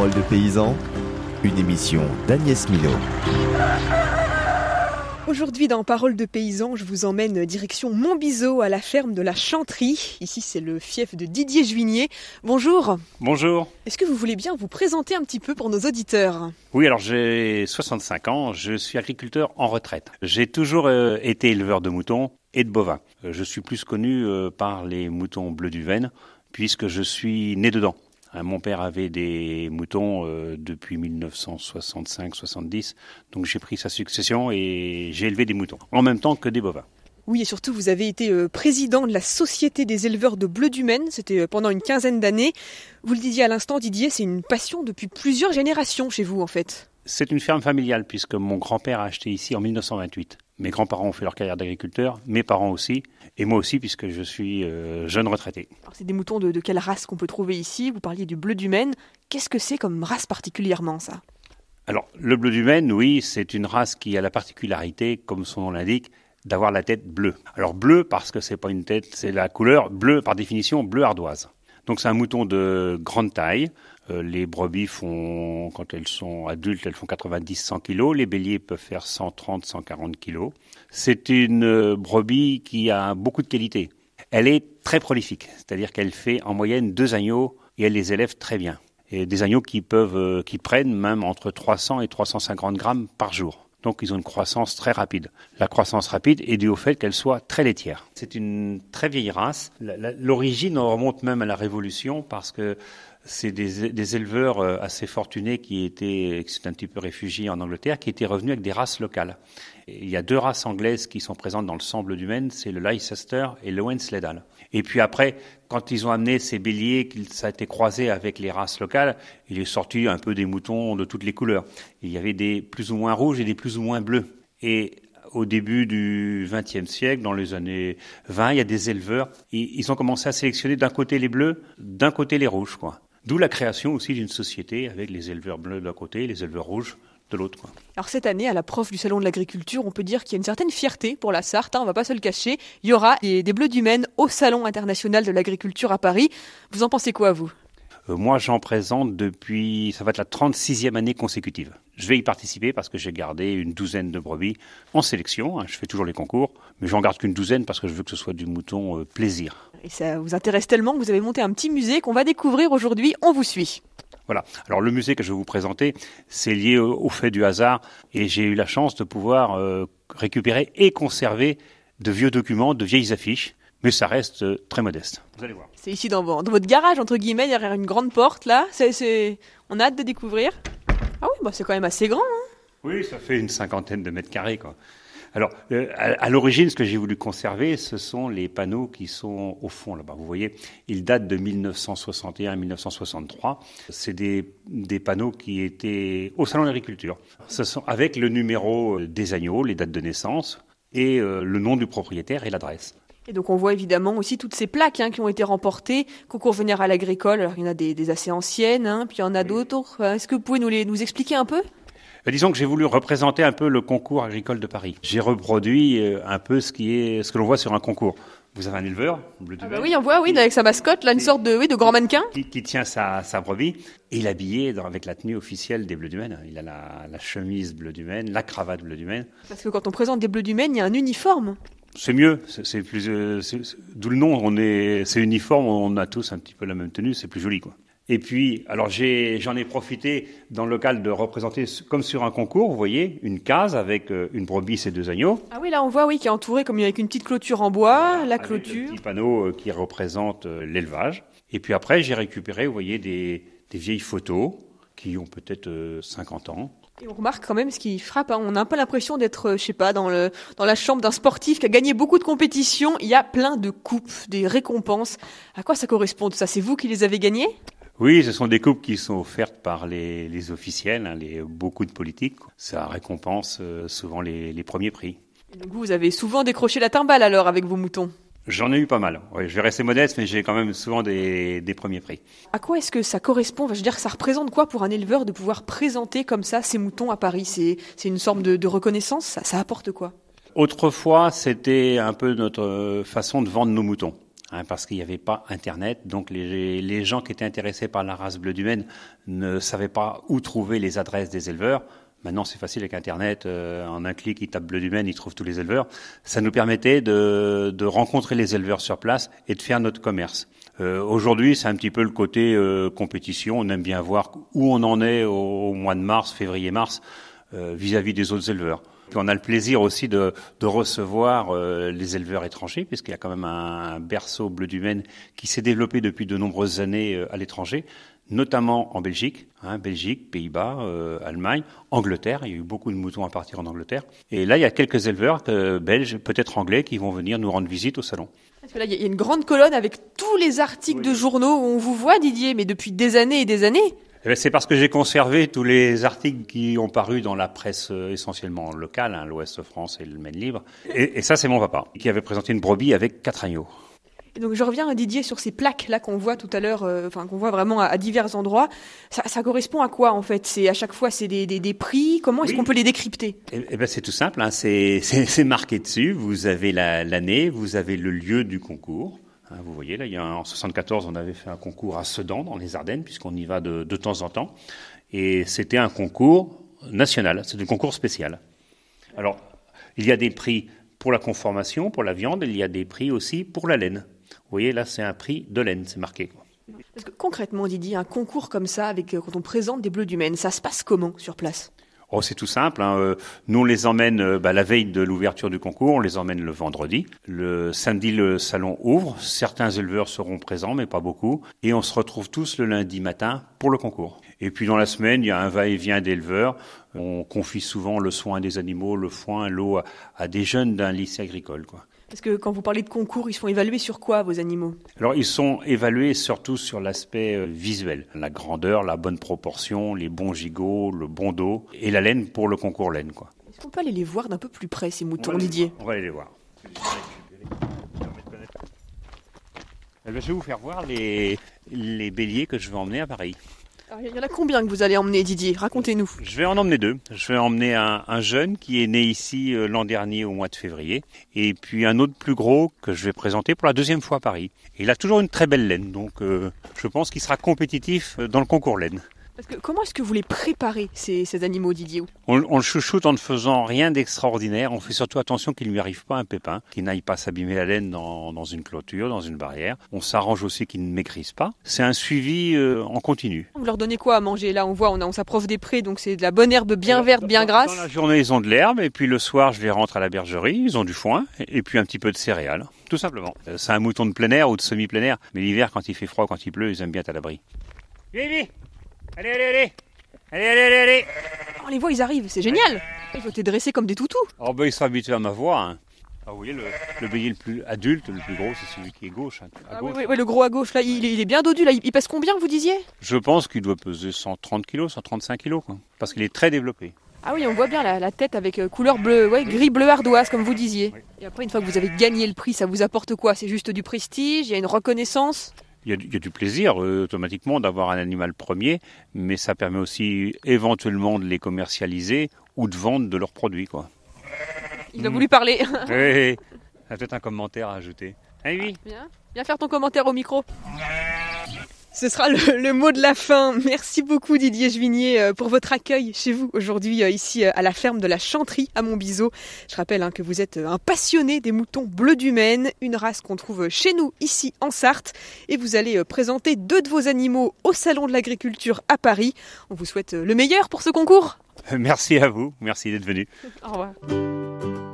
Parole de paysan, une émission d'Agnès milo Aujourd'hui dans Parole de paysan, je vous emmène direction Montbiseau à la ferme de la Chanterie. Ici, c'est le fief de Didier Juigné. Bonjour. Bonjour. Est-ce que vous voulez bien vous présenter un petit peu pour nos auditeurs Oui, alors j'ai 65 ans, je suis agriculteur en retraite. J'ai toujours euh, été éleveur de moutons et de bovins. Euh, je suis plus connu euh, par les moutons bleus du Venne puisque je suis né dedans. Euh, mon père avait des moutons euh, depuis 1965-70, donc j'ai pris sa succession et j'ai élevé des moutons, en même temps que des bovins. Oui, et surtout, vous avez été euh, président de la Société des éleveurs de bleu du Maine, c'était pendant une quinzaine d'années. Vous le disiez à l'instant, Didier, c'est une passion depuis plusieurs générations chez vous, en fait. C'est une ferme familiale puisque mon grand-père a acheté ici en 1928. Mes grands-parents ont fait leur carrière d'agriculteur, mes parents aussi, et moi aussi puisque je suis euh, jeune retraité. C'est des moutons de, quelle race qu'on peut trouver ici Vous parliez du bleu du Maine. Qu'est-ce que c'est comme race particulièrement ça Alors le bleu du Maine, oui, c'est une race qui a la particularité, comme son nom l'indique, d'avoir la tête bleue. Alors bleu parce que c'est pas une tête, c'est la couleur bleue par définition bleu ardoise. Donc c'est un mouton de grande taille, euh, les brebis font, quand elles sont adultes, elles font 90-100 kilos. Les béliers peuvent faire 130-140 kilos. C'est une euh, brebis qui a beaucoup de qualité. Elle est très prolifique, c'est-à-dire qu'elle fait en moyenne deux agneaux et elle les élève très bien. Et des agneaux qui peuvent, euh, qui prennent même entre 300 et 350 grammes par jour. Donc ils ont une croissance très rapide. La croissance rapide est due au fait qu'elle soit très laitière. C'est une très vieille race. L'origine remonte même à la Révolution parce que c'est des, éleveurs euh, assez fortunés qui étaient, euh, qui un petit peu réfugiés en Angleterre, qui étaient revenus avec des races locales. il y a deux races anglaises qui sont présentes dans le semble du Maine, c'est le Leicester et le Wensleydale. Et puis après, quand ils ont amené ces béliers, ça a été croisé avec les races locales, il est sorti un peu des moutons de toutes les couleurs. Il y avait des plus ou moins rouges et des plus ou moins bleus. Et au début du XXe siècle, dans les années 20, il y a des éleveurs, ils, ont commencé à sélectionner d'un côté les bleus, d'un côté les rouges, quoi. D'où la création aussi d'une société avec les éleveurs bleus d'un côté et les éleveurs rouges de l'autre. Alors cette année, à la prof du Salon de l'Agriculture, on peut dire qu'il y a une certaine fierté pour la Sarthe, hein, on ne va pas se le cacher. Il y aura des, des Bleus du Maine au Salon international de l'Agriculture à Paris. Vous en pensez quoi, vous euh, moi, j'en présente depuis, ça va être la 36e année consécutive. Je vais y participer parce que j'ai gardé une douzaine de brebis en sélection. Hein. Je fais toujours les concours, mais j'en garde qu'une douzaine parce que je veux que ce soit du mouton euh, plaisir. Et ça vous intéresse tellement que vous avez monté un petit musée qu'on va découvrir aujourd'hui. On vous suit. Voilà. Alors le musée que je vais vous présenter, c'est lié au, fait du hasard et j'ai eu la chance de pouvoir euh, récupérer et conserver de vieux documents, de vieilles affiches mais ça reste euh, très modeste. Vous allez voir. C'est ici dans, votre garage, entre guillemets, derrière une grande porte, là. On a hâte de découvrir. Ah oui, bah, c'est quand même assez grand. Hein. oui, ça fait une cinquantaine de mètres carrés, Alors, euh, à, l'origine, ce que j'ai voulu conserver, ce sont les panneaux qui sont au fond là-bas. Vous voyez, ils datent de 1961 1963. C'est des, panneaux qui étaient au Salon d'agriculture. Ce sont avec le numéro euh, des agneaux, les dates de naissance, et le nom du propriétaire et l'adresse. Et donc on voit évidemment aussi toutes ces plaques hein, qui ont été remportées, concours à l'agricole. alors il y en a des, assez anciennes, hein, puis il y en a d'autres. Est-ce que vous pouvez nous, les, nous expliquer un peu euh, disons que j'ai voulu représenter un peu le concours agricole de Paris. J'ai reproduit euh, un peu ce qui est ce que l'on voit sur un concours. Vous avez un éleveur, bleu ah bah Oui, on voit, oui, avec sa mascotte, là, une sorte de, oui, de grand mannequin. Qui, tient sa, sa, brebis. Et il est habillé avec la tenue officielle des Bleus du Maine. Il a la, chemise Bleu du Maine, la cravate Bleu du Maine. Parce que quand on présente des Bleus du Maine, il y a un uniforme. C'est mieux, c'est plus, euh, d'où le nom. On est, c'est uniforme, on a tous un petit peu la même tenue, c'est plus joli, quoi. Et puis, alors j'en ai, profité dans le local de représenter, comme sur un concours, vous voyez, une case avec euh, une brebis et deux agneaux. Ah oui, là on voit, oui, qui est entouré comme il avec une petite clôture en bois, la clôture. Un petit panneau euh, qui représente l'élevage. Et puis après, j'ai récupéré, vous voyez, des, des, vieilles photos qui ont peut-être 50 ans, et on remarque quand même ce qui frappe, hein. on n'a pas l'impression d'être, euh, je sais pas, dans, la chambre d'un sportif qui a gagné beaucoup de compétitions. Il y a plein de coupes, des récompenses. À quoi ça correspond ça C'est vous qui les avez gagnées oui, ce sont des coupes qui sont offertes par les, officiels, hein, les, beaucoup de politiques. Ça récompense euh, souvent les, premiers prix. vous avez souvent décroché la timbale alors avec vos moutons J'en ai eu pas mal. je vais rester modeste, mais j'ai quand même souvent des, des premiers prix. À quoi est-ce que ça correspond Je veux dire, ça représente quoi pour un éleveur de pouvoir présenter comme ça ses moutons à Paris C'est une forme de, reconnaissance ça, apporte quoi Autrefois, c'était un peu notre façon de vendre nos moutons. Hein, parce qu'il n'y avait pas Internet, donc les, les gens qui étaient intéressés par la race bleue du Maine ne savaient pas où trouver les adresses des éleveurs. Maintenant, c'est facile avec Internet. Euh, en un clic, ils tapent Bleu du Maine, ils trouvent tous les éleveurs. Ça nous permettait de, rencontrer les éleveurs sur place et de faire notre commerce. Euh, aujourd'hui, c'est un petit peu le côté euh, compétition. On aime bien voir où on en est au, mois de mars, février-mars, vis-à-vis des autres éleveurs. on a le plaisir aussi de, recevoir les éleveurs étrangers, puisqu'il y a quand même un, un berceau Bleu du Maine qui s'est développé depuis de nombreuses années à l'étranger notamment en Belgique, hein, Belgique, Pays-Bas, euh, Allemagne, Angleterre. Il y a eu beaucoup de moutons à partir en Angleterre. Et là, il y a quelques éleveurs euh, belges, peut-être anglais, qui vont venir nous rendre visite au salon. Parce que là, il y a une grande colonne avec tous les articles de journaux on vous voit, Didier, mais depuis des années et des années. Eh ben, c'est parce que j'ai conservé tous les articles qui ont paru dans la presse euh, essentiellement locale, hein, l'Ouest France et le Maine Libre. Et, et ça, c'est mon papa, qui avait présenté une brebis avec quatre agneaux donc je reviens à Didier sur ces plaques là qu'on voit tout à l'heure, euh, enfin qu'on voit vraiment à, divers endroits. Ça, correspond à quoi en fait C'est à chaque fois c'est des, des, prix. Comment est-ce qu'on peut les décrypter Eh, eh ben c'est tout simple. Hein. C'est marqué dessus. Vous avez l'année, vous avez le lieu du concours. Hein. vous voyez là, il y a, en 74 on avait fait un concours à Sedan dans les Ardennes puisqu'on y va de, de temps en temps. Et c'était un concours national. C'est un concours spécial. Alors il y a des prix pour la conformation, pour la viande, il y a des prix aussi pour la laine. Vous voyez, là, c'est un prix de laine, c'est marqué. concrètement, Didier, un concours comme ça, avec, euh, quand on présente des bleus du Maine, ça se passe comment sur place Oh, c'est tout simple. Hein, euh, nous, on les emmène euh, bah, la veille de l'ouverture du concours, on les emmène le vendredi. Le samedi, le salon ouvre. Certains éleveurs seront présents, mais pas beaucoup. Et on se retrouve tous le lundi matin pour le concours. Et puis dans la semaine, il y a un va-et-vient d'éleveurs. On confie souvent le soin des animaux, le foin, l'eau à, à des jeunes d'un lycée agricole. Quoi. Parce que quand vous parlez de concours, ils sont évalués sur quoi, vos animaux Alors, ils sont évalués surtout sur l'aspect euh, visuel. La grandeur, la bonne proportion, les bons gigots, le bon dos et la laine pour le concours laine. Quoi. Est-ce qu'on peut aller les voir d'un peu plus près, ces moutons, on Didier On va aller les voir. Je vais vous faire voir les, les béliers que je vais emmener à Paris. Il y en a combien que vous allez emmener, Didier Racontez-nous. Je vais en emmener deux. Je vais emmener un, jeune qui est né ici euh, l'an dernier au mois de février, et puis un autre plus gros que je vais présenter pour la deuxième fois à Paris. il a toujours une très belle laine, donc euh, je pense qu'il sera compétitif euh, dans le concours laine comment est-ce que vous les préparez, ces, animaux, Didier on, le chouchoute en ne faisant rien d'extraordinaire. On fait surtout attention qu'il ne lui arrive pas un pépin, qu'il n'aille pas s'abîmer la laine dans, une clôture, dans une barrière. On s'arrange aussi qu'il ne maigrisse pas. C'est un suivi euh, en continu. Vous leur donnez quoi à manger Là, on voit, on, s'approche des prés, donc c'est de la bonne herbe bien verte, bien grasse. la journée, ils ont de l'herbe, et puis le soir, je les rentre à la bergerie, ils ont du foin, et puis un petit peu de céréales, tout simplement. Euh, c'est un mouton de plein air ou de semi-plein air, mais l'hiver, quand il fait froid, quand il pleut, ils aiment bien être à l'abri. Allez, allez, allez Allez, allez, allez, On oh, les voit, ils arrivent, c'est génial Ils vont être dressés comme des toutous Oh ben, ils sont habitués à ma voix, hein. Ah, vous voyez, le, le bélier le plus adulte, le plus gros, c'est celui qui est gauche. Hein, ah, Oui, le gros à gauche, là, il, est bien dodu. Là. Il pèse combien, vous disiez Je pense qu'il doit peser 130 kg, 135 kg, parce qu'il est très développé. Ah oui, on voit bien la, la tête avec euh, couleur bleue, ouais, gris-bleu ardoise, comme vous disiez. Et après, une fois que vous avez gagné le prix, ça vous apporte quoi C'est juste du prestige Il y a une reconnaissance il y, a du, plaisir euh, automatiquement d'avoir un animal premier, mais ça permet aussi éventuellement de les commercialiser ou de vendre de leurs produits. Quoi. Il a voulu parler. Oui, a peut-être un commentaire à ajouter. Eh oui. Bien, viens faire ton commentaire au micro. Ce sera le, mot de la fin. Merci beaucoup Didier Jevinier euh, pour votre accueil chez vous aujourd'hui euh, ici euh, à la ferme de la Chanterie à Montbiseau. Je rappelle hein, que vous êtes un passionné des moutons bleus du Maine, une race qu'on trouve chez nous ici en Sarthe. Et vous allez présenter deux de vos animaux au Salon de l'Agriculture à Paris. On vous souhaite le meilleur pour ce concours. Merci à vous, merci d'être venu. Au revoir.